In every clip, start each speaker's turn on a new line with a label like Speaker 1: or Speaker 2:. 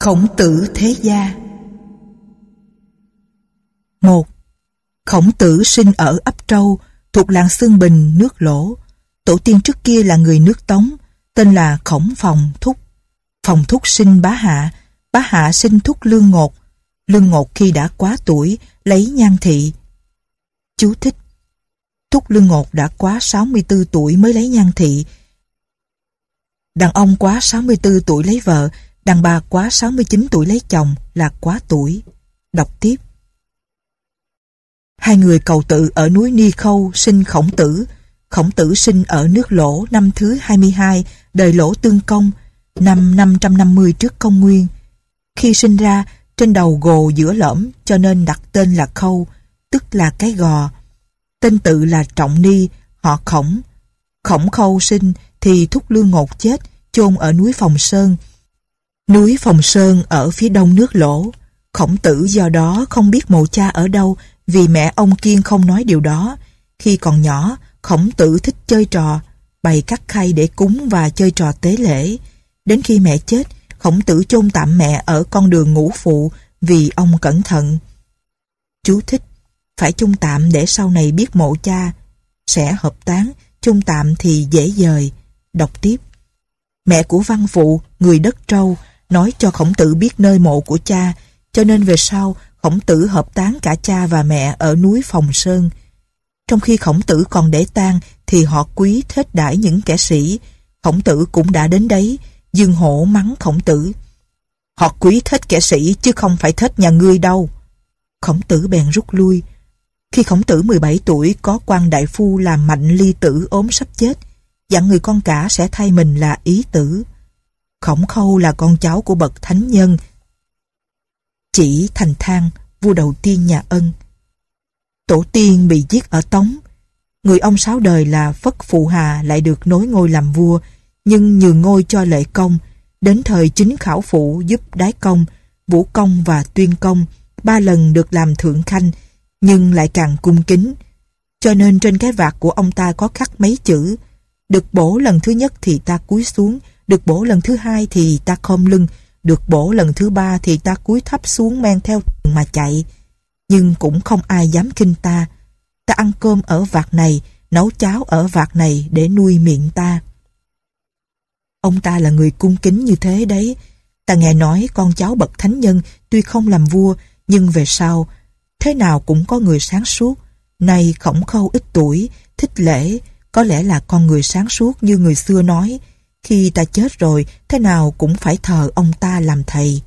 Speaker 1: Khổng tử thế gia một Khổng tử sinh ở ấp Trâu, thuộc làng Sương Bình, nước Lỗ. Tổ tiên trước kia là người nước Tống, tên là Khổng Phòng Thúc. Phòng Thúc sinh Bá Hạ, Bá Hạ sinh Thúc Lương Ngột. Lương Ngột khi đã quá tuổi, lấy nhan thị. Chú thích Thúc Lương Ngột đã quá 64 tuổi mới lấy nhan thị. Đàn ông quá 64 tuổi lấy vợ, Đàn bà quá 69 tuổi lấy chồng là quá tuổi. Đọc tiếp. Hai người cầu tự ở núi Ni Khâu sinh khổng tử. Khổng tử sinh ở nước lỗ năm thứ 22, đời lỗ tương công, năm 550 trước công nguyên. Khi sinh ra, trên đầu gồ giữa lõm cho nên đặt tên là Khâu, tức là cái gò. Tên tự là Trọng Ni, họ khổng. Khổng khâu sinh thì thúc lương ngột chết, chôn ở núi Phòng Sơn, Núi Phòng Sơn ở phía đông nước lỗ. Khổng tử do đó không biết mộ cha ở đâu vì mẹ ông Kiên không nói điều đó. Khi còn nhỏ, khổng tử thích chơi trò, bày cắt khay để cúng và chơi trò tế lễ. Đến khi mẹ chết, khổng tử chôn tạm mẹ ở con đường ngũ phụ vì ông cẩn thận. Chú thích, phải chôn tạm để sau này biết mộ cha. Sẽ hợp tán, chôn tạm thì dễ dời. Đọc tiếp. Mẹ của văn phụ, người đất trâu, nói cho khổng tử biết nơi mộ của cha, cho nên về sau khổng tử hợp tán cả cha và mẹ ở núi Phòng Sơn. Trong khi khổng tử còn để tang thì họ quý thết đãi những kẻ sĩ, khổng tử cũng đã đến đấy, dương hổ mắng khổng tử. Họ quý thết kẻ sĩ chứ không phải thết nhà ngươi đâu. Khổng tử bèn rút lui. Khi khổng tử 17 tuổi có quan đại phu làm mạnh ly tử ốm sắp chết, dặn người con cả sẽ thay mình là ý tử. Khổng Khâu là con cháu của bậc thánh nhân. Chỉ Thành Thang, vua đầu tiên nhà Ân. Tổ tiên bị giết ở Tống. Người ông sáu đời là Phất Phụ Hà lại được nối ngôi làm vua, nhưng nhường ngôi cho Lệ Công. Đến thời chính khảo phụ giúp Đái Công, Vũ Công và Tuyên Công, ba lần được làm thượng khanh, nhưng lại càng cung kính. Cho nên trên cái vạt của ông ta có khắc mấy chữ, được bổ lần thứ nhất thì ta cúi xuống, được bổ lần thứ hai thì ta khom lưng, được bổ lần thứ ba thì ta cúi thấp xuống men theo mà chạy. Nhưng cũng không ai dám kinh ta. Ta ăn cơm ở vạt này, nấu cháo ở vạt này để nuôi miệng ta. Ông ta là người cung kính như thế đấy. Ta nghe nói con cháu bậc thánh nhân tuy không làm vua, nhưng về sau, thế nào cũng có người sáng suốt. Nay khổng khâu ít tuổi, thích lễ, có lẽ là con người sáng suốt như người xưa nói, khi ta chết rồi, thế nào cũng phải thờ ông ta làm thầy.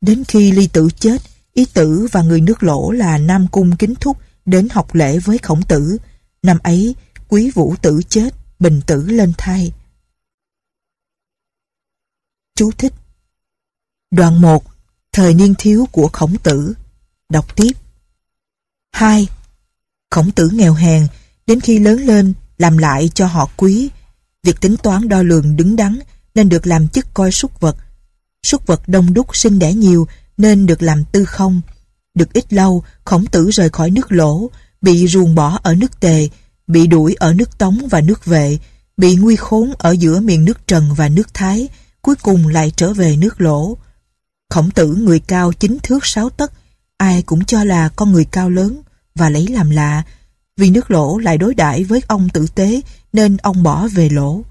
Speaker 1: Đến khi ly tử chết, ý tử và người nước lỗ là Nam Cung Kính Thúc đến học lễ với khổng tử. Năm ấy, quý vũ tử chết, bình tử lên thay. Chú thích Đoạn một Thời niên thiếu của khổng tử Đọc tiếp hai Khổng tử nghèo hèn Đến khi lớn lên Làm lại cho họ quý Việc tính toán đo lường đứng đắn nên được làm chức coi súc vật. Súc vật đông đúc sinh đẻ nhiều nên được làm tư không. Được ít lâu, khổng tử rời khỏi nước lỗ, bị ruồng bỏ ở nước tề, bị đuổi ở nước tống và nước vệ, bị nguy khốn ở giữa miền nước Trần và nước Thái, cuối cùng lại trở về nước lỗ. Khổng tử người cao chính thước sáu tấc, ai cũng cho là con người cao lớn và lấy làm lạ, vì nước lỗ lại đối đãi với ông tử tế nên ông bỏ về lỗ.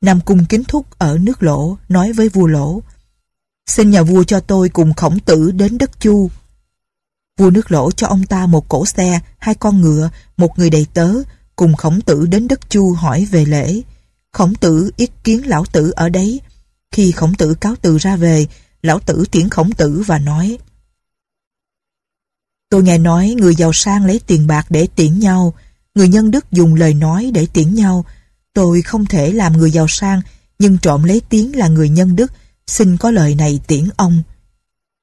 Speaker 1: Nam Cung Kính Thúc ở nước lỗ nói với vua lỗ Xin nhà vua cho tôi cùng khổng tử đến đất chu. Vua nước lỗ cho ông ta một cỗ xe, hai con ngựa, một người đầy tớ, cùng khổng tử đến đất chu hỏi về lễ. Khổng tử ý kiến lão tử ở đấy. Khi khổng tử cáo từ ra về, lão tử tiễn khổng tử và nói Tôi nghe nói người giàu sang lấy tiền bạc để tiễn nhau, Người nhân đức dùng lời nói để tiễn nhau. Tôi không thể làm người giàu sang, nhưng trộm lấy tiếng là người nhân đức, xin có lời này tiễn ông.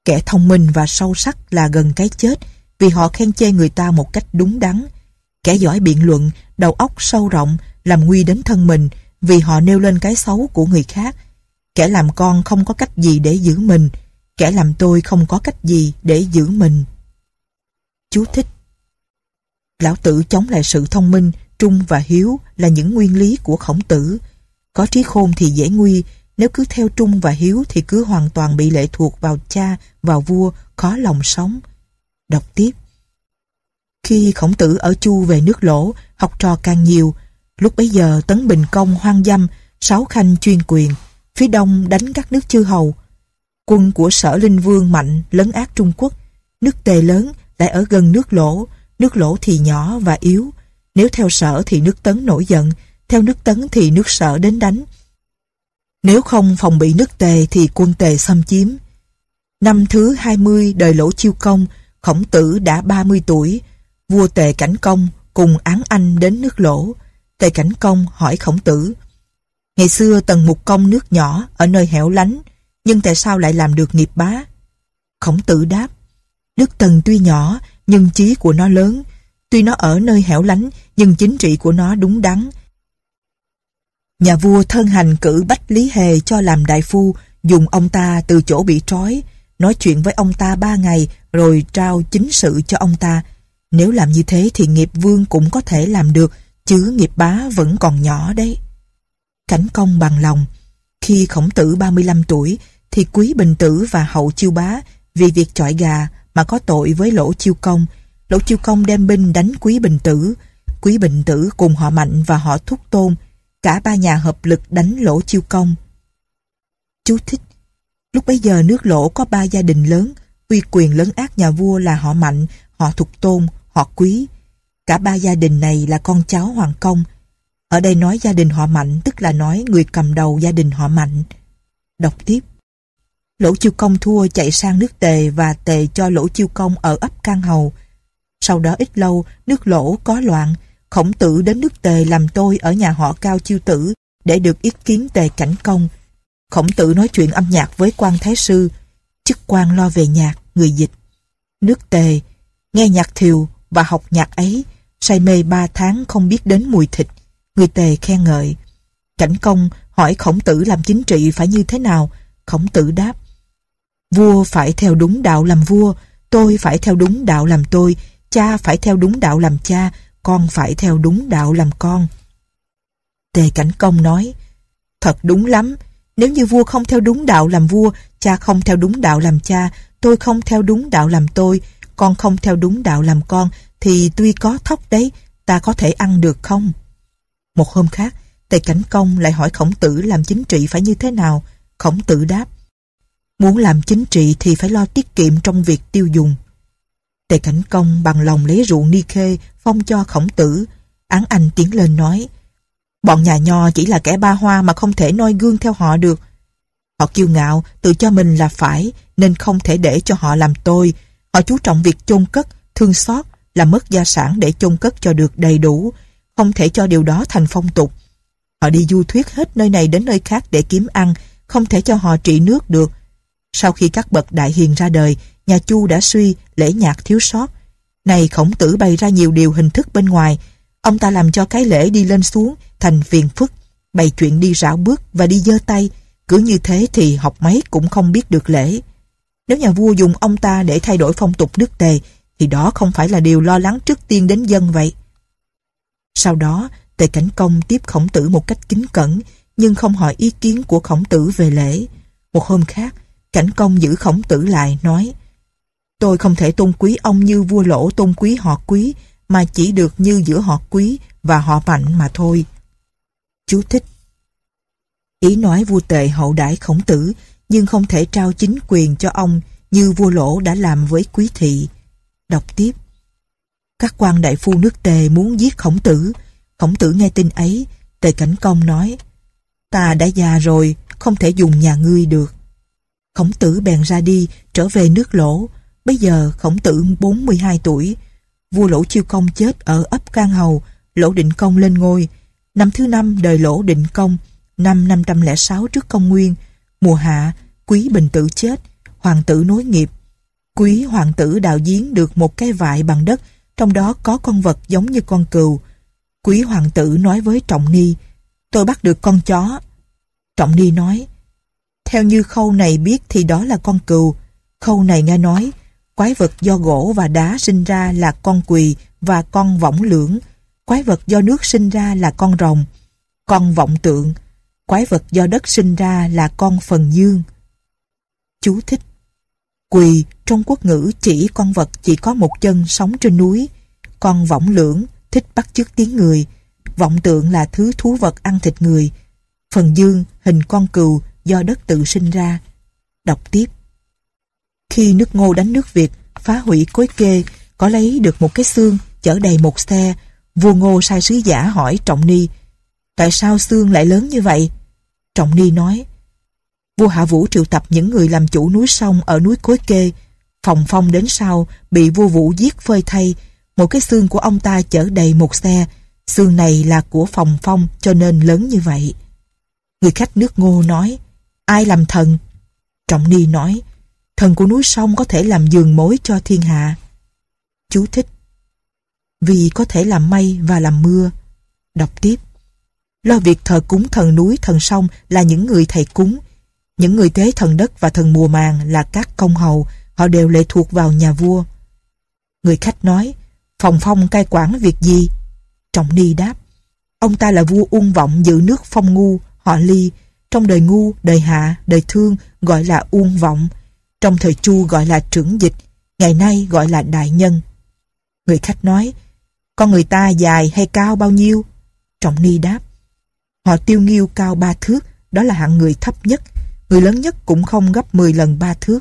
Speaker 1: Kẻ thông minh và sâu sắc là gần cái chết, vì họ khen chê người ta một cách đúng đắn. Kẻ giỏi biện luận, đầu óc sâu rộng, làm nguy đến thân mình, vì họ nêu lên cái xấu của người khác. Kẻ làm con không có cách gì để giữ mình, kẻ làm tôi không có cách gì để giữ mình. Chú thích Lão tử chống lại sự thông minh, trung và hiếu là những nguyên lý của khổng tử. Có trí khôn thì dễ nguy, nếu cứ theo trung và hiếu thì cứ hoàn toàn bị lệ thuộc vào cha, vào vua, khó lòng sống. Đọc tiếp. Khi khổng tử ở Chu về nước lỗ, học trò càng nhiều. Lúc bấy giờ Tấn Bình Công hoang dâm, sáu khanh chuyên quyền. Phía đông đánh các nước chư hầu. Quân của sở linh vương mạnh lấn át Trung Quốc. Nước tề lớn lại ở gần nước lỗ, nước lỗ thì nhỏ và yếu. Nếu theo sở thì nước tấn nổi giận, theo nước tấn thì nước sở đến đánh. Nếu không phòng bị nước tề thì quân tề xâm chiếm. Năm thứ 20 đời lỗ chiêu công, khổng tử đã 30 tuổi, vua tề cảnh công cùng án anh đến nước lỗ. Tề cảnh công hỏi khổng tử, Ngày xưa tần mục công nước nhỏ ở nơi hẻo lánh, nhưng tại sao lại làm được nghiệp bá? Khổng tử đáp, nước tần tuy nhỏ nhưng trí của nó lớn. Tuy nó ở nơi hẻo lánh, nhưng chính trị của nó đúng đắn. Nhà vua thân hành cử Bách Lý Hề cho làm đại phu, dùng ông ta từ chỗ bị trói, nói chuyện với ông ta ba ngày rồi trao chính sự cho ông ta. Nếu làm như thế thì nghiệp vương cũng có thể làm được, chứ nghiệp bá vẫn còn nhỏ đấy. Cảnh công bằng lòng, khi khổng tử 35 tuổi thì quý bình tử và hậu chiêu bá vì việc chọi gà mà có tội với Lỗ Chiêu Công. Lỗ Chiêu Công đem binh đánh Quý Bình Tử. Quý Bình Tử cùng họ Mạnh và họ Thúc Tôn. Cả ba nhà hợp lực đánh Lỗ Chiêu Công. Chú thích Lúc bấy giờ nước Lỗ có ba gia đình lớn, uy quyền lớn ác nhà vua là họ Mạnh, họ Thục Tôn, họ Quý. Cả ba gia đình này là con cháu Hoàng Công. Ở đây nói gia đình họ Mạnh tức là nói người cầm đầu gia đình họ Mạnh. Đọc tiếp Lỗ Chiêu Công thua chạy sang nước tề và tề cho Lỗ Chiêu Công ở ấp Can Hầu. Sau đó ít lâu, nước lỗ có loạn, khổng tử đến nước tề làm tôi ở nhà họ Cao Chiêu Tử để được ý kiến tề cảnh công. Khổng tử nói chuyện âm nhạc với quan thái sư, chức quan lo về nhạc, người dịch. Nước tề, nghe nhạc thiều và học nhạc ấy, say mê ba tháng không biết đến mùi thịt, người tề khen ngợi. Cảnh công hỏi khổng tử làm chính trị phải như thế nào, khổng tử đáp, vua phải theo đúng đạo làm vua, tôi phải theo đúng đạo làm tôi, cha phải theo đúng đạo làm cha, con phải theo đúng đạo làm con. Tề Cảnh Công nói, thật đúng lắm, nếu như vua không theo đúng đạo làm vua, cha không theo đúng đạo làm cha, tôi không theo đúng đạo làm tôi, con không theo đúng đạo làm con, thì tuy có thóc đấy, ta có thể ăn được không? Một hôm khác, Tề Cảnh Công lại hỏi khổng tử làm chính trị phải như thế nào? Khổng tử đáp, Muốn làm chính trị thì phải lo tiết kiệm trong việc tiêu dùng. Tề Cảnh Công bằng lòng lấy rượu ni khê phong cho khổng tử. Án Anh tiến lên nói Bọn nhà nho chỉ là kẻ ba hoa mà không thể noi gương theo họ được. Họ kiêu ngạo, tự cho mình là phải nên không thể để cho họ làm tôi. Họ chú trọng việc chôn cất, thương xót là mất gia sản để chôn cất cho được đầy đủ. Không thể cho điều đó thành phong tục. Họ đi du thuyết hết nơi này đến nơi khác để kiếm ăn, không thể cho họ trị nước được. Sau khi các bậc đại hiền ra đời, nhà Chu đã suy, lễ nhạc thiếu sót. Này khổng tử bày ra nhiều điều hình thức bên ngoài, ông ta làm cho cái lễ đi lên xuống thành phiền phức, bày chuyện đi rảo bước và đi giơ tay, cứ như thế thì học mấy cũng không biết được lễ. Nếu nhà vua dùng ông ta để thay đổi phong tục nước tề, thì đó không phải là điều lo lắng trước tiên đến dân vậy. Sau đó, Tề Cảnh Công tiếp khổng tử một cách kính cẩn, nhưng không hỏi ý kiến của khổng tử về lễ. Một hôm khác, Cảnh công giữ khổng tử lại, nói Tôi không thể tôn quý ông như vua lỗ tôn quý họ quý, mà chỉ được như giữa họ quý và họ mạnh mà thôi. Chú thích Ý nói vua tề hậu đãi khổng tử, nhưng không thể trao chính quyền cho ông như vua lỗ đã làm với quý thị. Đọc tiếp Các quan đại phu nước tề muốn giết khổng tử. Khổng tử nghe tin ấy, tề cảnh công nói Ta đã già rồi, không thể dùng nhà ngươi được. Khổng tử bèn ra đi, trở về nước lỗ. Bây giờ khổng tử 42 tuổi. Vua lỗ chiêu công chết ở ấp Can Hầu, lỗ định công lên ngôi. Năm thứ năm đời lỗ định công, năm 506 trước công nguyên. Mùa hạ, quý bình tử chết, hoàng tử nối nghiệp. Quý hoàng tử đào giếng được một cái vại bằng đất, trong đó có con vật giống như con cừu. Quý hoàng tử nói với Trọng Ni, tôi bắt được con chó. Trọng Ni nói, theo như khâu này biết thì đó là con cừu. Khâu này nghe nói, quái vật do gỗ và đá sinh ra là con quỳ và con võng lưỡng. Quái vật do nước sinh ra là con rồng. Con vọng tượng. Quái vật do đất sinh ra là con phần dương. Chú thích. Quỳ trong quốc ngữ chỉ con vật chỉ có một chân sống trên núi. Con võng lưỡng thích bắt chước tiếng người. Vọng tượng là thứ thú vật ăn thịt người. Phần dương hình con cừu do đất tự sinh ra. Đọc tiếp. Khi nước ngô đánh nước Việt, phá hủy cối kê, có lấy được một cái xương chở đầy một xe, vua ngô sai sứ giả hỏi Trọng Ni, tại sao xương lại lớn như vậy? Trọng Ni nói, vua Hạ Vũ triệu tập những người làm chủ núi sông ở núi Cối Kê, phòng phong đến sau bị vua Vũ giết phơi thay, một cái xương của ông ta chở đầy một xe, xương này là của phòng phong cho nên lớn như vậy. Người khách nước ngô nói, Ai làm thần? Trọng Ni nói, thần của núi sông có thể làm giường mối cho thiên hạ. Chú thích. Vì có thể làm mây và làm mưa. Đọc tiếp. Lo việc thờ cúng thần núi, thần sông là những người thầy cúng. Những người tế thần đất và thần mùa màng là các công hầu, họ đều lệ thuộc vào nhà vua. Người khách nói, phòng phong cai quản việc gì? Trọng Ni đáp, ông ta là vua uông vọng giữ nước phong ngu, họ ly, trong đời ngu, đời hạ, đời thương gọi là uông vọng, trong thời chu gọi là trưởng dịch, ngày nay gọi là đại nhân. Người khách nói, con người ta dài hay cao bao nhiêu? Trọng Ni đáp, họ tiêu nghiêu cao ba thước, đó là hạng người thấp nhất, người lớn nhất cũng không gấp 10 lần ba thước.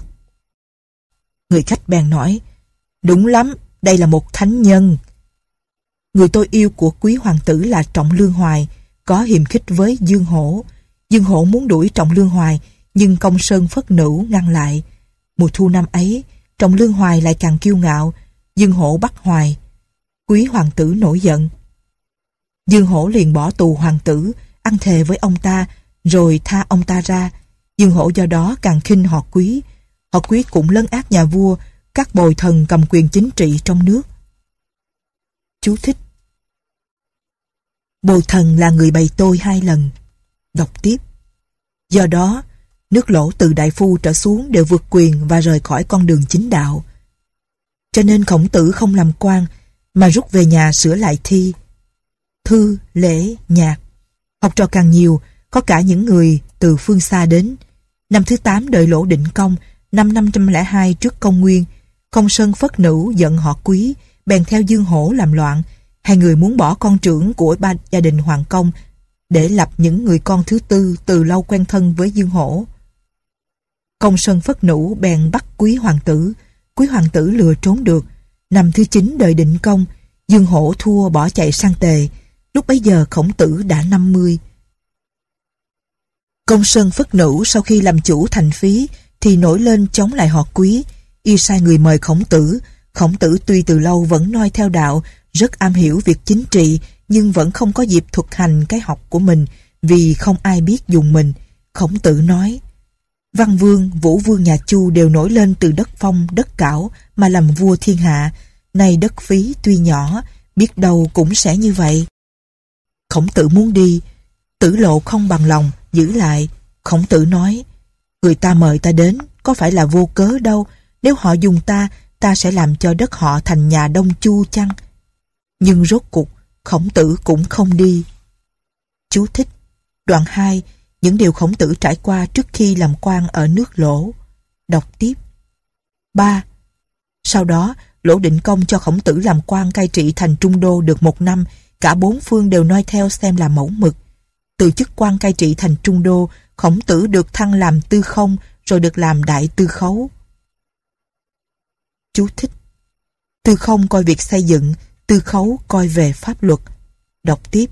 Speaker 1: Người khách bèn nói, đúng lắm, đây là một thánh nhân. Người tôi yêu của quý hoàng tử là Trọng Lương Hoài, có hiềm khích với Dương Hổ, Dương Hổ muốn đuổi Trọng Lương Hoài, nhưng công sơn phất nữ ngăn lại. Mùa thu năm ấy, Trọng Lương Hoài lại càng kiêu ngạo, Dương Hổ bắt Hoài. Quý hoàng tử nổi giận. Dương Hổ liền bỏ tù hoàng tử, ăn thề với ông ta, rồi tha ông ta ra. Dương Hổ do đó càng khinh họ quý. Họ quý cũng lấn át nhà vua, các bồi thần cầm quyền chính trị trong nước. Chú thích Bồi thần là người bày tôi hai lần, Đọc tiếp. Do đó, nước lỗ từ đại phu trở xuống đều vượt quyền và rời khỏi con đường chính đạo. Cho nên khổng tử không làm quan mà rút về nhà sửa lại thi. Thư, lễ, nhạc. Học trò càng nhiều, có cả những người từ phương xa đến. Năm thứ tám đời lỗ định công, năm năm trăm lẻ hai trước công nguyên, công sơn phất nữ giận họ quý, bèn theo dương hổ làm loạn. Hai người muốn bỏ con trưởng của ba gia đình hoàng công để lập những người con thứ tư từ lâu quen thân với Dương Hổ. Công sơn phất nũ bèn bắt quý hoàng tử, quý hoàng tử lừa trốn được. Năm thứ 9 đời định công, Dương Hổ thua bỏ chạy sang tề, lúc bấy giờ khổng tử đã 50. Công sơn phất nũ sau khi làm chủ thành phí thì nổi lên chống lại họ quý, y sai người mời khổng tử, khổng tử tuy từ lâu vẫn noi theo đạo, rất am hiểu việc chính trị, nhưng vẫn không có dịp thực hành cái học của mình vì không ai biết dùng mình. Khổng tử nói, Văn Vương, Vũ Vương nhà Chu đều nổi lên từ đất phong, đất cảo mà làm vua thiên hạ. Nay đất phí tuy nhỏ, biết đâu cũng sẽ như vậy. Khổng tử muốn đi, tử lộ không bằng lòng, giữ lại. Khổng tử nói, người ta mời ta đến, có phải là vô cớ đâu, nếu họ dùng ta, ta sẽ làm cho đất họ thành nhà Đông Chu chăng? Nhưng rốt cuộc, Khổng tử cũng không đi. Chú thích Đoạn 2 Những điều khổng tử trải qua trước khi làm quan ở nước lỗ. Đọc tiếp 3. Sau đó, Lỗ Định Công cho khổng tử làm quan cai trị thành Trung Đô được một năm, cả bốn phương đều noi theo xem là mẫu mực. Từ chức quan cai trị thành Trung Đô, khổng tử được thăng làm tư không, rồi được làm đại tư khấu. Chú thích Tư không coi việc xây dựng, Tư Khấu coi về pháp luật. Đọc tiếp.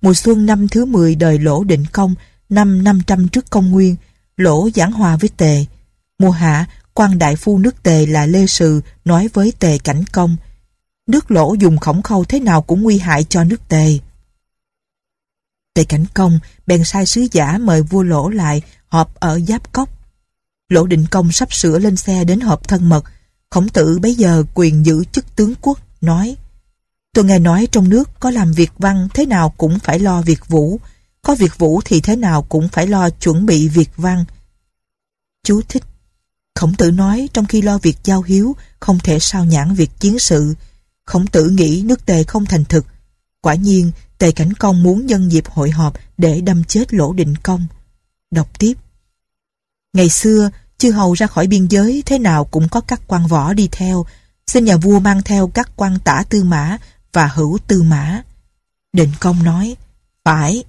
Speaker 1: Mùa xuân năm thứ 10 đời Lỗ Định Công, năm 500 trước công nguyên, Lỗ giảng hòa với Tề. Mùa hạ, quan đại phu nước Tề là Lê Sự nói với Tề Cảnh Công. Nước Lỗ dùng khổng khâu thế nào cũng nguy hại cho nước Tề. Tề Cảnh Công bèn sai sứ giả mời vua Lỗ lại họp ở Giáp Cốc. Lỗ Định Công sắp sửa lên xe đến họp thân mật. Khổng tử bấy giờ quyền giữ chức tướng quốc nói Tôi nghe nói trong nước có làm việc văn thế nào cũng phải lo việc vũ, có việc vũ thì thế nào cũng phải lo chuẩn bị việc văn. Chú thích Khổng tử nói trong khi lo việc giao hiếu không thể sao nhãn việc chiến sự. Khổng tử nghĩ nước tề không thành thực. Quả nhiên, tề cảnh công muốn nhân dịp hội họp để đâm chết lỗ định công. Đọc tiếp Ngày xưa, chư hầu ra khỏi biên giới thế nào cũng có các quan võ đi theo. Xin nhà vua mang theo các quan tả tư mã và hữu tư mã. Định công nói, phải.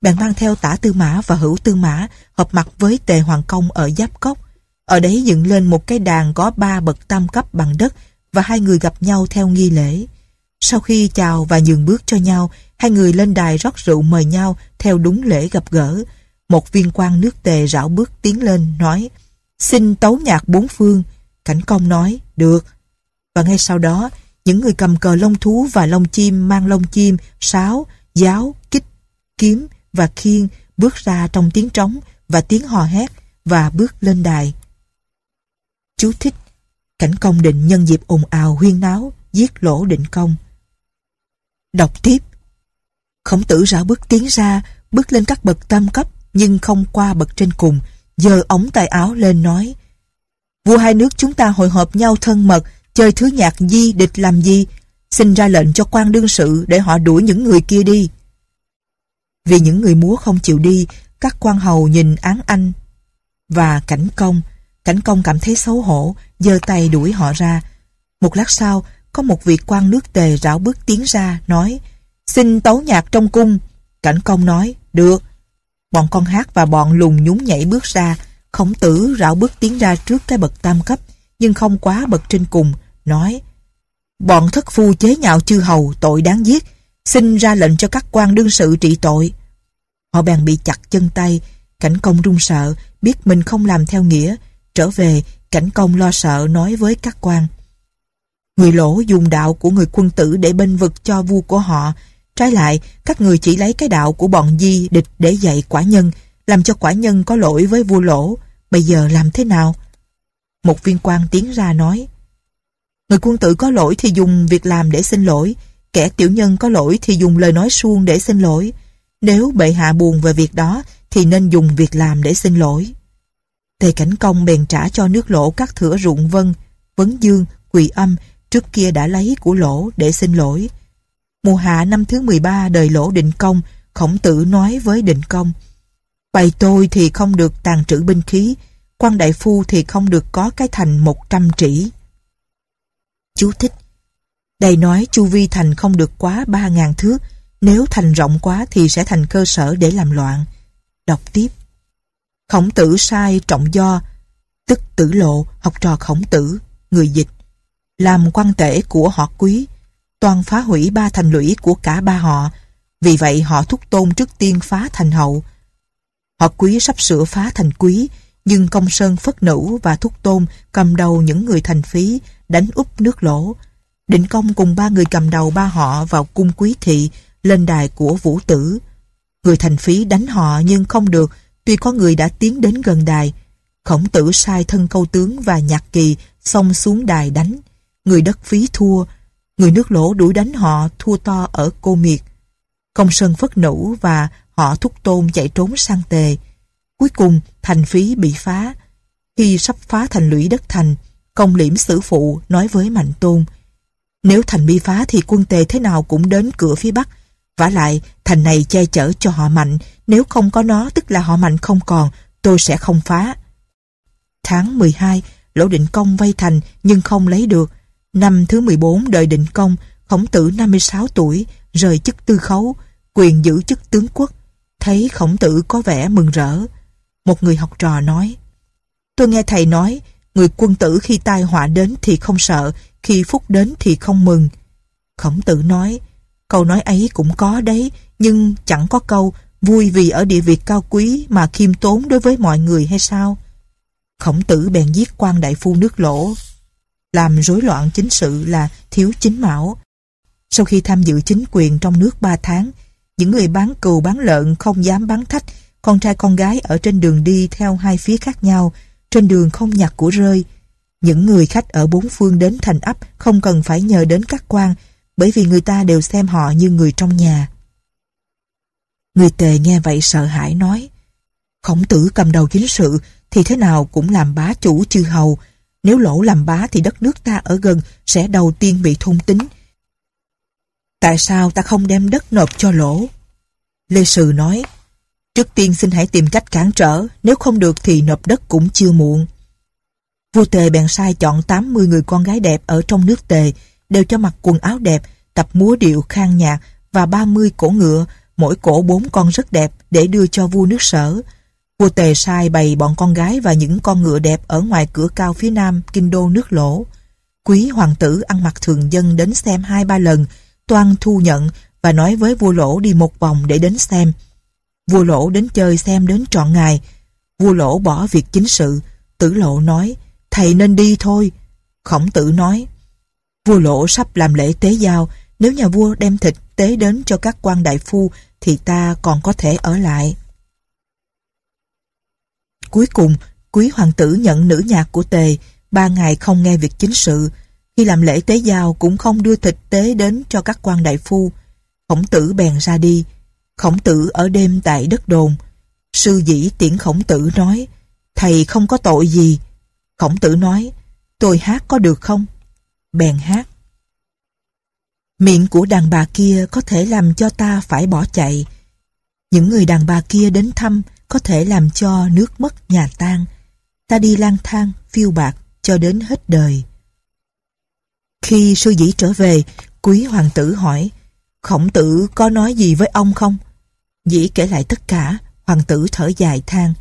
Speaker 1: Bèn mang theo tả tư mã và hữu tư mã hợp mặt với tề hoàng công ở Giáp Cốc. Ở đấy dựng lên một cái đàn có ba bậc tam cấp bằng đất và hai người gặp nhau theo nghi lễ. Sau khi chào và nhường bước cho nhau, hai người lên đài rót rượu mời nhau theo đúng lễ gặp gỡ. Một viên quan nước tề rảo bước tiến lên nói Xin tấu nhạc bốn phương Cảnh công nói Được Và ngay sau đó những người cầm cờ lông thú và lông chim mang lông chim, sáo, giáo, kích, kiếm và khiên bước ra trong tiếng trống và tiếng hò hét và bước lên đài. Chú thích Cảnh công định nhân dịp ồn ào huyên náo giết lỗ định công. Đọc tiếp Khổng tử rảo bước tiến ra bước lên các bậc tam cấp nhưng không qua bậc trên cùng giơ ống tay áo lên nói Vua hai nước chúng ta hội họp nhau thân mật chơi thứ nhạc gì địch làm gì, xin ra lệnh cho quan đương sự để họ đuổi những người kia đi. Vì những người múa không chịu đi, các quan hầu nhìn án anh và cảnh công. Cảnh công cảm thấy xấu hổ, giơ tay đuổi họ ra. Một lát sau, có một vị quan nước tề rảo bước tiến ra, nói Xin tấu nhạc trong cung. Cảnh công nói, được. Bọn con hát và bọn lùng nhún nhảy bước ra. Khổng tử rảo bước tiến ra trước cái bậc tam cấp, nhưng không quá bậc trên cùng nói Bọn thất phu chế nhạo chư hầu tội đáng giết, xin ra lệnh cho các quan đương sự trị tội. Họ bèn bị chặt chân tay, cảnh công run sợ, biết mình không làm theo nghĩa. Trở về, cảnh công lo sợ nói với các quan. Người lỗ dùng đạo của người quân tử để bênh vực cho vua của họ. Trái lại, các người chỉ lấy cái đạo của bọn di địch để dạy quả nhân, làm cho quả nhân có lỗi với vua lỗ. Bây giờ làm thế nào? Một viên quan tiến ra nói Người quân tử có lỗi thì dùng việc làm để xin lỗi, kẻ tiểu nhân có lỗi thì dùng lời nói suông để xin lỗi. Nếu bệ hạ buồn về việc đó thì nên dùng việc làm để xin lỗi. Tề Cảnh Công bèn trả cho nước lỗ các thửa ruộng vân, vấn dương, quỳ âm trước kia đã lấy của lỗ để xin lỗi. Mùa hạ năm thứ 13 đời lỗ định công, khổng tử nói với định công Bày tôi thì không được tàn trữ binh khí, quan đại phu thì không được có cái thành 100 trĩ. Chú thích. Đây nói chu vi thành không được quá 3.000 thước, nếu thành rộng quá thì sẽ thành cơ sở để làm loạn. Đọc tiếp. Khổng tử sai trọng do, tức tử lộ, học trò khổng tử, người dịch. Làm quan tể của họ quý, toàn phá hủy ba thành lũy của cả ba họ, vì vậy họ thúc tôn trước tiên phá thành hậu. Họ quý sắp sửa phá thành quý, nhưng công sơn phất nữ và thúc tôn cầm đầu những người thành phí đánh úp nước lỗ. Định công cùng ba người cầm đầu ba họ vào cung quý thị, lên đài của vũ tử. Người thành phí đánh họ nhưng không được, tuy có người đã tiến đến gần đài. Khổng tử sai thân câu tướng và nhạc kỳ xông xuống đài đánh. Người đất phí thua, người nước lỗ đuổi đánh họ thua to ở cô miệt. Công sơn phất nũ và họ thúc tôn chạy trốn sang tề. Cuối cùng, thành phí bị phá. Khi sắp phá thành lũy đất thành, Công liễm sử phụ nói với Mạnh Tôn Nếu thành bị phá thì quân tề thế nào cũng đến cửa phía Bắc vả lại thành này che chở cho họ mạnh Nếu không có nó tức là họ mạnh không còn Tôi sẽ không phá Tháng 12 Lỗ Định Công vây thành nhưng không lấy được Năm thứ 14 đời Định Công Khổng tử 56 tuổi Rời chức tư khấu Quyền giữ chức tướng quốc Thấy khổng tử có vẻ mừng rỡ Một người học trò nói Tôi nghe thầy nói Người quân tử khi tai họa đến thì không sợ, khi phúc đến thì không mừng. Khổng tử nói, câu nói ấy cũng có đấy, nhưng chẳng có câu vui vì ở địa vị cao quý mà khiêm tốn đối với mọi người hay sao? Khổng tử bèn giết quan đại phu nước lỗ. Làm rối loạn chính sự là thiếu chính mão. Sau khi tham dự chính quyền trong nước ba tháng, những người bán cừu bán lợn không dám bán thách, con trai con gái ở trên đường đi theo hai phía khác nhau, trên đường không nhặt của rơi. Những người khách ở bốn phương đến thành ấp không cần phải nhờ đến các quan, bởi vì người ta đều xem họ như người trong nhà. Người tề nghe vậy sợ hãi nói, khổng tử cầm đầu chính sự thì thế nào cũng làm bá chủ chư hầu, nếu lỗ làm bá thì đất nước ta ở gần sẽ đầu tiên bị thôn tính. Tại sao ta không đem đất nộp cho lỗ? Lê Sự nói, Trước tiên xin hãy tìm cách cản trở, nếu không được thì nộp đất cũng chưa muộn. Vua Tề bèn sai chọn 80 người con gái đẹp ở trong nước Tề, đều cho mặc quần áo đẹp, tập múa điệu khang nhạc và 30 cổ ngựa, mỗi cổ bốn con rất đẹp để đưa cho vua nước sở. Vua Tề sai bày bọn con gái và những con ngựa đẹp ở ngoài cửa cao phía nam kinh đô nước lỗ. Quý hoàng tử ăn mặc thường dân đến xem hai ba lần, toan thu nhận và nói với vua lỗ đi một vòng để đến xem. Vua lỗ đến chơi xem đến trọn ngày. Vua lỗ bỏ việc chính sự. Tử lộ nói, thầy nên đi thôi. Khổng tử nói, vua lỗ sắp làm lễ tế giao. Nếu nhà vua đem thịt tế đến cho các quan đại phu thì ta còn có thể ở lại. Cuối cùng, quý hoàng tử nhận nữ nhạc của tề, ba ngày không nghe việc chính sự. Khi làm lễ tế giao cũng không đưa thịt tế đến cho các quan đại phu. Khổng tử bèn ra đi, Khổng tử ở đêm tại đất đồn. Sư dĩ tiễn khổng tử nói, thầy không có tội gì. Khổng tử nói, tôi hát có được không? Bèn hát. Miệng của đàn bà kia có thể làm cho ta phải bỏ chạy. Những người đàn bà kia đến thăm có thể làm cho nước mất nhà tan. Ta đi lang thang, phiêu bạc cho đến hết đời. Khi sư dĩ trở về, quý hoàng tử hỏi, khổng tử có nói gì với ông không? Dĩ kể lại tất cả, hoàng tử thở dài than.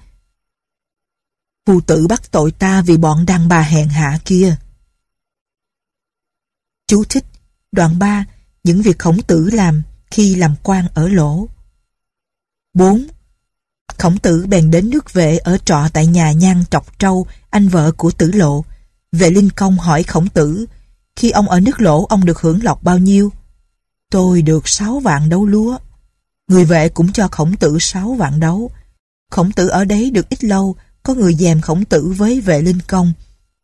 Speaker 1: Phu tử bắt tội ta vì bọn đàn bà hèn hạ kia. Chú thích Đoạn 3 Những việc khổng tử làm khi làm quan ở lỗ 4. Khổng tử bèn đến nước vệ ở trọ tại nhà nhan Trọc Trâu, anh vợ của tử lộ. Vệ Linh Công hỏi khổng tử, khi ông ở nước lỗ ông được hưởng lộc bao nhiêu? Tôi được sáu vạn đấu lúa. Người vệ cũng cho khổng tử sáu vạn đấu. Khổng tử ở đấy được ít lâu, có người dèm khổng tử với vệ linh công.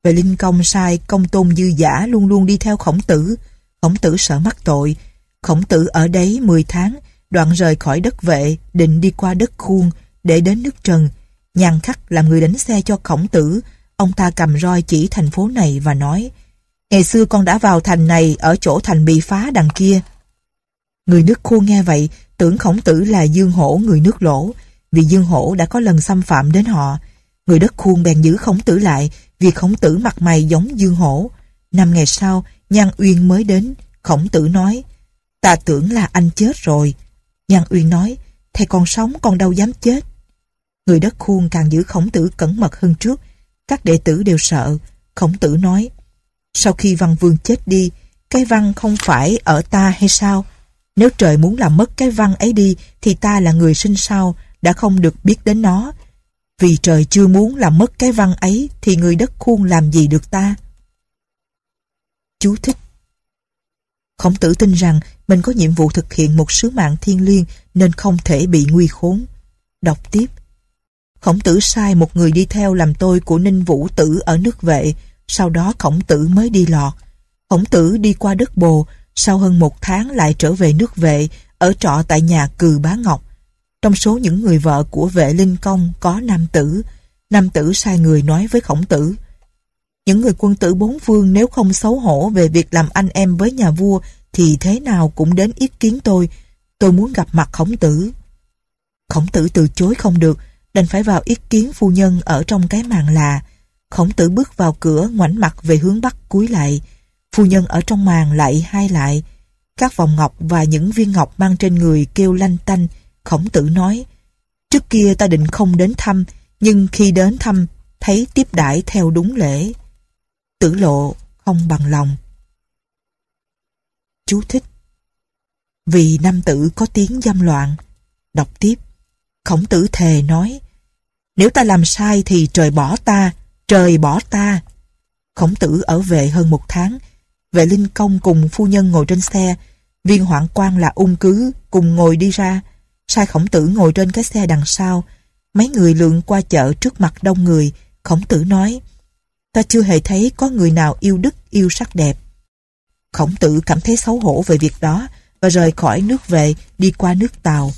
Speaker 1: Vệ linh công sai công tôn dư giả luôn luôn đi theo khổng tử. Khổng tử sợ mắc tội. Khổng tử ở đấy 10 tháng, đoạn rời khỏi đất vệ, định đi qua đất khuôn, để đến nước Trần. Nhàn khắc làm người đánh xe cho khổng tử, ông ta cầm roi chỉ thành phố này và nói Ngày xưa con đã vào thành này ở chỗ thành bị phá đằng kia Người nước khô nghe vậy, tưởng khổng tử là Dương Hổ người nước lỗ, vì Dương Hổ đã có lần xâm phạm đến họ. Người đất khuôn bèn giữ khổng tử lại, vì khổng tử mặt mày giống Dương Hổ. Năm ngày sau, Nhan Uyên mới đến, khổng tử nói, ta tưởng là anh chết rồi. Nhan Uyên nói, thầy còn sống con đâu dám chết. Người đất khuôn càng giữ khổng tử cẩn mật hơn trước, các đệ tử đều sợ. Khổng tử nói, sau khi văn vương chết đi, cái văn không phải ở ta hay sao? Nếu trời muốn làm mất cái văn ấy đi thì ta là người sinh sau, đã không được biết đến nó. Vì trời chưa muốn làm mất cái văn ấy thì người đất khuôn làm gì được ta? Chú thích Khổng tử tin rằng mình có nhiệm vụ thực hiện một sứ mạng thiên liêng nên không thể bị nguy khốn. Đọc tiếp Khổng tử sai một người đi theo làm tôi của Ninh Vũ Tử ở nước vệ, sau đó khổng tử mới đi lọt. Khổng tử đi qua đất bồ, sau hơn một tháng lại trở về nước vệ, ở trọ tại nhà Cừ Bá Ngọc. Trong số những người vợ của vệ linh công có nam tử, nam tử sai người nói với khổng tử. Những người quân tử bốn phương nếu không xấu hổ về việc làm anh em với nhà vua thì thế nào cũng đến ý kiến tôi, tôi muốn gặp mặt khổng tử. Khổng tử từ chối không được, đành phải vào ý kiến phu nhân ở trong cái màn là. Khổng tử bước vào cửa ngoảnh mặt về hướng bắc cúi lại, Phu nhân ở trong màn lại hai lại. Các vòng ngọc và những viên ngọc mang trên người kêu lanh tanh. Khổng tử nói, trước kia ta định không đến thăm, nhưng khi đến thăm, thấy tiếp đãi theo đúng lễ. Tử lộ không bằng lòng. Chú thích Vì nam tử có tiếng dâm loạn. Đọc tiếp. Khổng tử thề nói Nếu ta làm sai thì trời bỏ ta, trời bỏ ta. Khổng tử ở về hơn một tháng, Vệ Linh Công cùng phu nhân ngồi trên xe, viên hoạn quan là ung cứ cùng ngồi đi ra, sai khổng tử ngồi trên cái xe đằng sau. Mấy người lượn qua chợ trước mặt đông người, khổng tử nói Ta chưa hề thấy có người nào yêu đức, yêu sắc đẹp. Khổng tử cảm thấy xấu hổ về việc đó và rời khỏi nước về đi qua nước Tàu.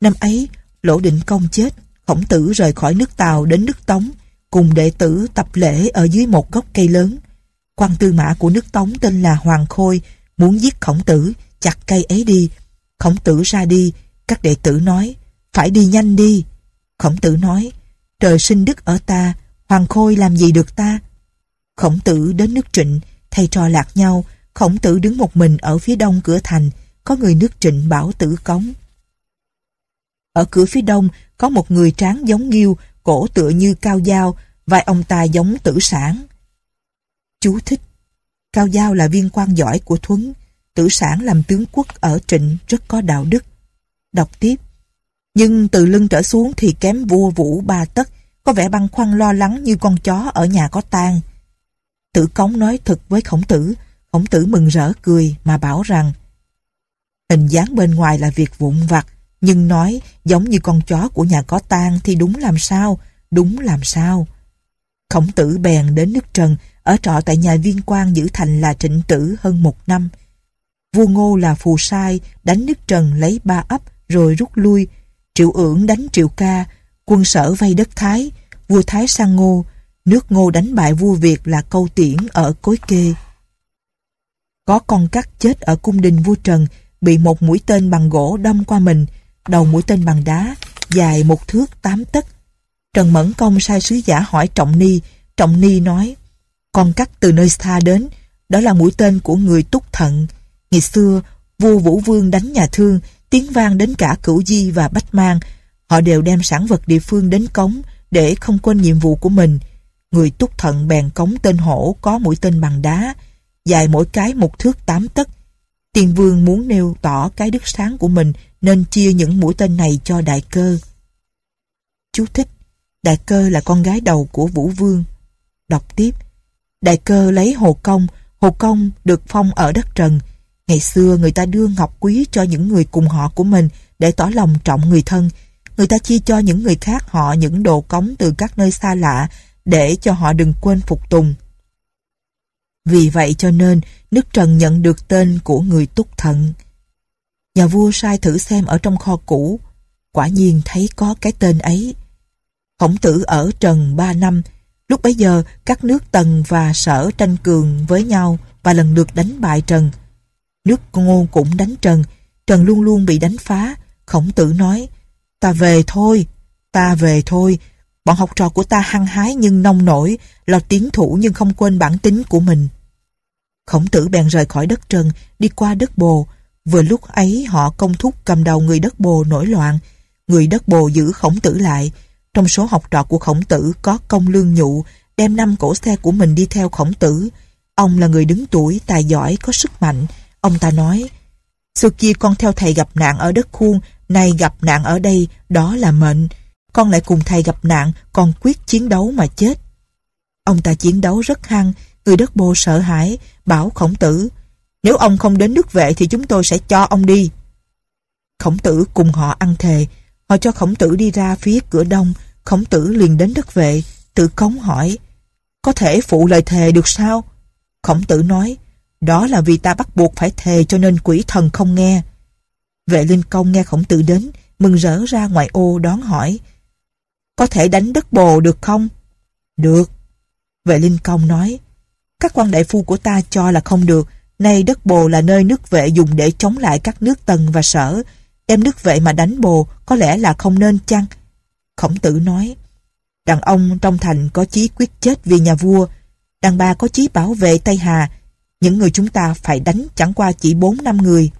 Speaker 1: Năm ấy, Lỗ Định Công chết, Khổng tử rời khỏi nước Tàu đến nước Tống cùng đệ tử tập lễ ở dưới một gốc cây lớn quan tư mã của nước Tống tên là Hoàng Khôi muốn giết khổng tử, chặt cây ấy đi. Khổng tử ra đi, các đệ tử nói, phải đi nhanh đi. Khổng tử nói, trời sinh đức ở ta, Hoàng Khôi làm gì được ta? Khổng tử đến nước Trịnh, thầy trò lạc nhau, khổng tử đứng một mình ở phía đông cửa thành, có người nước Trịnh bảo tử cống. Ở cửa phía đông có một người tráng giống nghiêu, cổ tựa như cao dao, vai ông ta giống tử sản. Chú thích Cao Giao là viên quan giỏi của Thuấn, tử sản làm tướng quốc ở Trịnh rất có đạo đức. Đọc tiếp Nhưng từ lưng trở xuống thì kém vua vũ ba tấc, có vẻ băng khoăn lo lắng như con chó ở nhà có tang. Tử Cống nói thật với khổng tử, khổng tử mừng rỡ cười mà bảo rằng Hình dáng bên ngoài là việc vụn vặt, nhưng nói giống như con chó của nhà có tang thì đúng làm sao, đúng làm sao. Khổng tử bèn đến nước Trần, ở trọ tại nhà viên quan giữ thành là trịnh tử hơn một năm. Vua Ngô là phù sai, đánh nước Trần lấy ba ấp rồi rút lui. Triệu ưởng đánh Triệu ca, quân sở vây đất Thái, vua Thái sang Ngô, nước Ngô đánh bại vua Việt là câu tiễn ở Cối Kê. Có con cắt chết ở cung đình vua Trần, bị một mũi tên bằng gỗ đâm qua mình, đầu mũi tên bằng đá, dài một thước tám tấc Trần Mẫn Công sai sứ giả hỏi Trọng Ni. Trọng Ni nói, con cắt từ nơi xa đến, đó là mũi tên của người túc thận. Ngày xưa, vua Vũ Vương đánh nhà thương, tiếng vang đến cả Cửu Di và Bách Mang. Họ đều đem sản vật địa phương đến cống để không quên nhiệm vụ của mình. Người túc thận bèn cống tên hổ có mũi tên bằng đá, dài mỗi cái một thước tám tấc. Tiền vương muốn nêu tỏ cái đức sáng của mình nên chia những mũi tên này cho đại cơ. Chú thích Đại cơ là con gái đầu của Vũ Vương. Đọc tiếp. Đại cơ lấy Hồ Công, Hồ Công được phong ở đất Trần. Ngày xưa người ta đưa ngọc quý cho những người cùng họ của mình để tỏ lòng trọng người thân. Người ta chia cho những người khác họ những đồ cống từ các nơi xa lạ để cho họ đừng quên phục tùng. Vì vậy cho nên nước Trần nhận được tên của người túc thận. Nhà vua sai thử xem ở trong kho cũ, quả nhiên thấy có cái tên ấy. Khổng tử ở Trần ba năm, lúc bấy giờ các nước Tần và Sở tranh cường với nhau và lần lượt đánh bại Trần. Nước Ngô cũng đánh Trần, Trần luôn luôn bị đánh phá. Khổng tử nói, ta về thôi, ta về thôi, bọn học trò của ta hăng hái nhưng nông nổi, lo tiến thủ nhưng không quên bản tính của mình. Khổng tử bèn rời khỏi đất Trần, đi qua đất Bồ. Vừa lúc ấy họ công thúc cầm đầu người đất Bồ nổi loạn. Người đất Bồ giữ khổng tử lại, trong số học trò của khổng tử có công lương nhụ, đem năm cổ xe của mình đi theo khổng tử. Ông là người đứng tuổi, tài giỏi, có sức mạnh. Ông ta nói, xưa kia con theo thầy gặp nạn ở đất khuôn, nay gặp nạn ở đây, đó là mệnh. Con lại cùng thầy gặp nạn, con quyết chiến đấu mà chết. Ông ta chiến đấu rất hăng, người đất bô sợ hãi, bảo khổng tử, nếu ông không đến nước vệ thì chúng tôi sẽ cho ông đi. Khổng tử cùng họ ăn thề, Họ cho khổng tử đi ra phía cửa đông, khổng tử liền đến đất vệ, tự cống hỏi, có thể phụ lời thề được sao? Khổng tử nói, đó là vì ta bắt buộc phải thề cho nên quỷ thần không nghe. Vệ linh công nghe khổng tử đến, mừng rỡ ra ngoài ô đón hỏi, có thể đánh đất bồ được không? Được. Vệ linh công nói, các quan đại phu của ta cho là không được, nay đất bồ là nơi nước vệ dùng để chống lại các nước tần và sở, Em đức vậy mà đánh bồ, có lẽ là không nên chăng? Khổng tử nói, đàn ông trong thành có chí quyết chết vì nhà vua, đàn bà có chí bảo vệ Tây Hà, những người chúng ta phải đánh chẳng qua chỉ bốn năm người.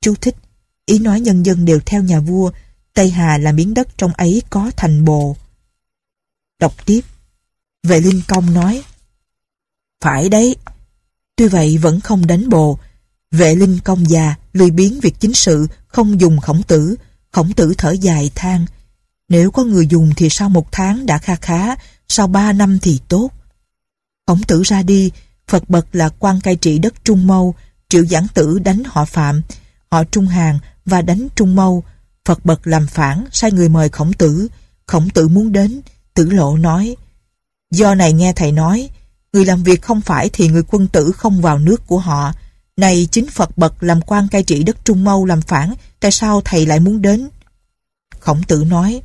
Speaker 1: Chú thích, ý nói nhân dân đều theo nhà vua, Tây Hà là miếng đất trong ấy có thành bồ. Đọc tiếp, vệ Linh Công nói, Phải đấy, tuy vậy vẫn không đánh bồ, Vệ linh công già, lười biến việc chính sự, không dùng khổng tử. Khổng tử thở dài than. Nếu có người dùng thì sau một tháng đã kha khá, sau ba năm thì tốt. Khổng tử ra đi, Phật bật là quan cai trị đất Trung Mâu, triệu giảng tử đánh họ Phạm, họ Trung Hàng và đánh Trung Mâu. Phật bật làm phản, sai người mời khổng tử. Khổng tử muốn đến, tử lộ nói. Do này nghe thầy nói, người làm việc không phải thì người quân tử không vào nước của họ, này chính Phật bậc làm quan cai trị đất Trung Mâu làm phản, tại sao thầy lại muốn đến? Khổng tử nói,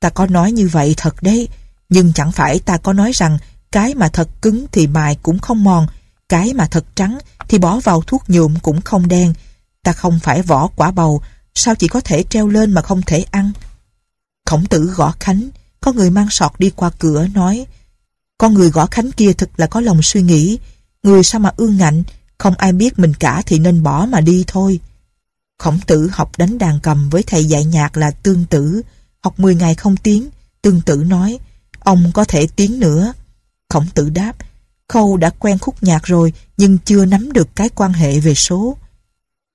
Speaker 1: ta có nói như vậy thật đấy, nhưng chẳng phải ta có nói rằng cái mà thật cứng thì mài cũng không mòn, cái mà thật trắng thì bỏ vào thuốc nhuộm cũng không đen. Ta không phải vỏ quả bầu, sao chỉ có thể treo lên mà không thể ăn? Khổng tử gõ khánh, có người mang sọt đi qua cửa nói, con người gõ khánh kia thật là có lòng suy nghĩ, người sao mà ương ngạnh, không ai biết mình cả thì nên bỏ mà đi thôi. Khổng tử học đánh đàn cầm với thầy dạy nhạc là tương tử, học 10 ngày không tiếng, tương tử nói, ông có thể tiếng nữa. Khổng tử đáp, Khâu đã quen khúc nhạc rồi nhưng chưa nắm được cái quan hệ về số.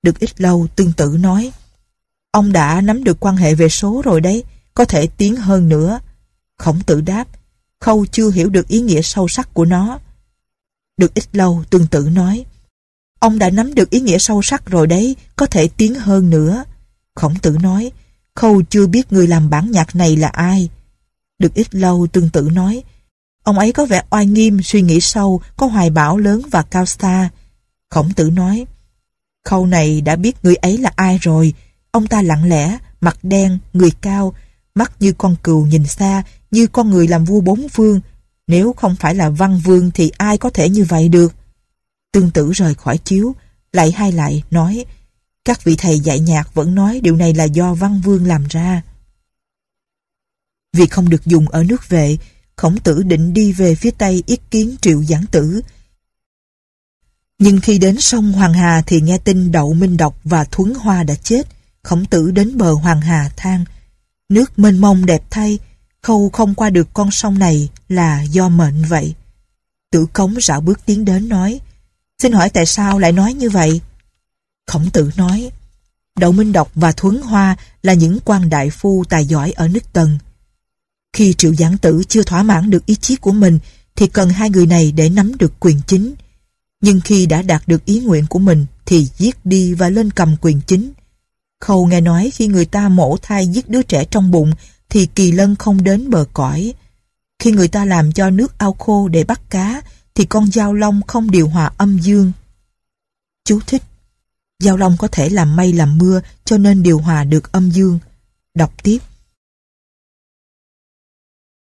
Speaker 1: Được ít lâu tương tử nói Ông đã nắm được quan hệ về số rồi đấy, có thể tiếng hơn nữa. Khổng tử đáp Khâu chưa hiểu được ý nghĩa sâu sắc của nó. Được ít lâu tương tử nói Ông đã nắm được ý nghĩa sâu sắc rồi đấy, có thể tiến hơn nữa. Khổng tử nói, Khâu chưa biết người làm bản nhạc này là ai. Được ít lâu tương tự nói, ông ấy có vẻ oai nghiêm, suy nghĩ sâu, có hoài bão lớn và cao xa. Khổng tử nói, Khâu này đã biết người ấy là ai rồi, ông ta lặng lẽ, mặt đen, người cao, mắt như con cừu nhìn xa, như con người làm vua bốn phương. Nếu không phải là văn vương thì ai có thể như vậy được? Tương tử rời khỏi chiếu, lại hai lại nói các vị thầy dạy nhạc vẫn nói điều này là do văn vương làm ra. Vì không được dùng ở nước vệ, khổng tử định đi về phía Tây ý kiến triệu giảng tử. Nhưng khi đến sông Hoàng Hà thì nghe tin Đậu Minh Độc và Thuấn Hoa đã chết. Khổng tử đến bờ Hoàng Hà than. Nước mênh mông đẹp thay, khâu không qua được con sông này là do mệnh vậy. Tử Cống rảo bước tiến đến nói Xin hỏi tại sao lại nói như vậy? Khổng tử nói, Đậu Minh Độc và Thuấn Hoa là những quan đại phu tài giỏi ở nước Tần. Khi triệu giảng tử chưa thỏa mãn được ý chí của mình thì cần hai người này để nắm được quyền chính. Nhưng khi đã đạt được ý nguyện của mình thì giết đi và lên cầm quyền chính. Khâu nghe nói khi người ta mổ thai giết đứa trẻ trong bụng thì kỳ lân không đến bờ cõi. Khi người ta làm cho nước ao khô để bắt cá thì con giao long không điều hòa âm dương. Chú thích Giao long có thể làm mây làm mưa cho nên điều hòa được âm dương. Đọc tiếp